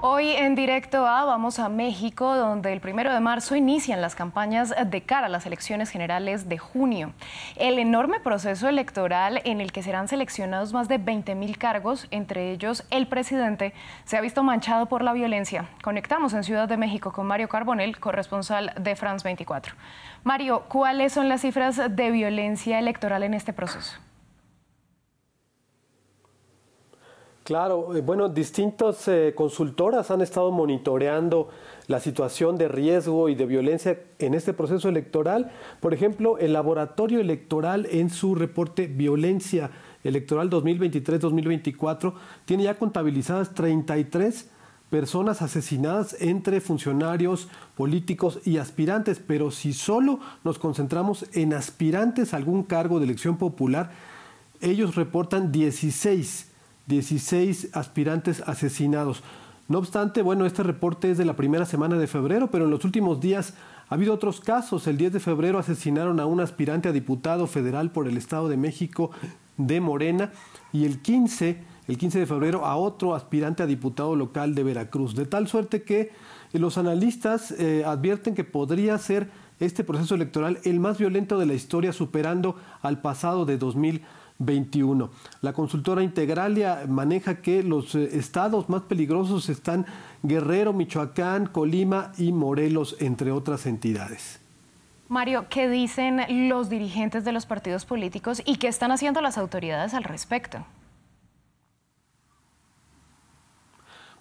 Hoy en directo a Vamos a México, donde el primero de marzo inician las campañas de cara a las elecciones generales de junio. El enorme proceso electoral en el que serán seleccionados más de 20 mil cargos, entre ellos el presidente, se ha visto manchado por la violencia. Conectamos en Ciudad de México con Mario Carbonel, corresponsal de France 24. Mario, ¿cuáles son las cifras de violencia electoral en este proceso? Claro, eh, bueno, distintas eh, consultoras han estado monitoreando la situación de riesgo y de violencia en este proceso electoral. Por ejemplo, el Laboratorio Electoral en su reporte Violencia Electoral 2023-2024 tiene ya contabilizadas 33 personas asesinadas entre funcionarios políticos y aspirantes, pero si solo nos concentramos en aspirantes a algún cargo de elección popular, ellos reportan 16 16 aspirantes asesinados. No obstante, bueno, este reporte es de la primera semana de febrero, pero en los últimos días ha habido otros casos. El 10 de febrero asesinaron a un aspirante a diputado federal por el Estado de México de Morena y el 15, el 15 de febrero a otro aspirante a diputado local de Veracruz. De tal suerte que eh, los analistas eh, advierten que podría ser este proceso electoral el más violento de la historia, superando al pasado de 2000. 21. La consultora Integralia maneja que los eh, estados más peligrosos están Guerrero, Michoacán, Colima y Morelos, entre otras entidades. Mario, ¿qué dicen los dirigentes de los partidos políticos y qué están haciendo las autoridades al respecto?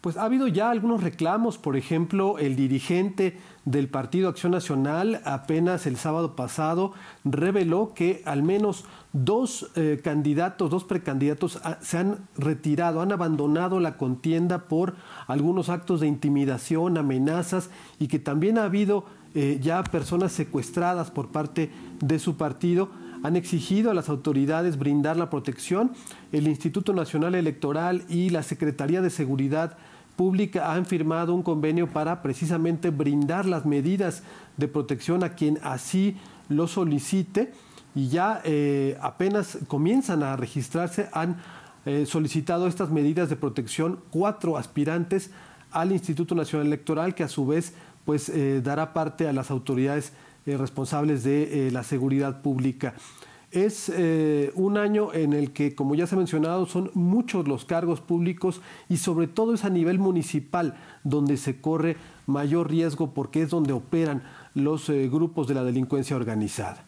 pues ha habido ya algunos reclamos, por ejemplo, el dirigente del Partido Acción Nacional apenas el sábado pasado reveló que al menos dos eh, candidatos, dos precandidatos ah, se han retirado, han abandonado la contienda por algunos actos de intimidación, amenazas y que también ha habido eh, ya personas secuestradas por parte de su partido han exigido a las autoridades brindar la protección. El Instituto Nacional Electoral y la Secretaría de Seguridad Pública han firmado un convenio para precisamente brindar las medidas de protección a quien así lo solicite y ya eh, apenas comienzan a registrarse, han eh, solicitado estas medidas de protección cuatro aspirantes al Instituto Nacional Electoral que a su vez pues eh, dará parte a las autoridades eh, responsables de eh, la seguridad pública. Es eh, un año en el que, como ya se ha mencionado, son muchos los cargos públicos y sobre todo es a nivel municipal donde se corre mayor riesgo porque es donde operan los grupos de la delincuencia organizada.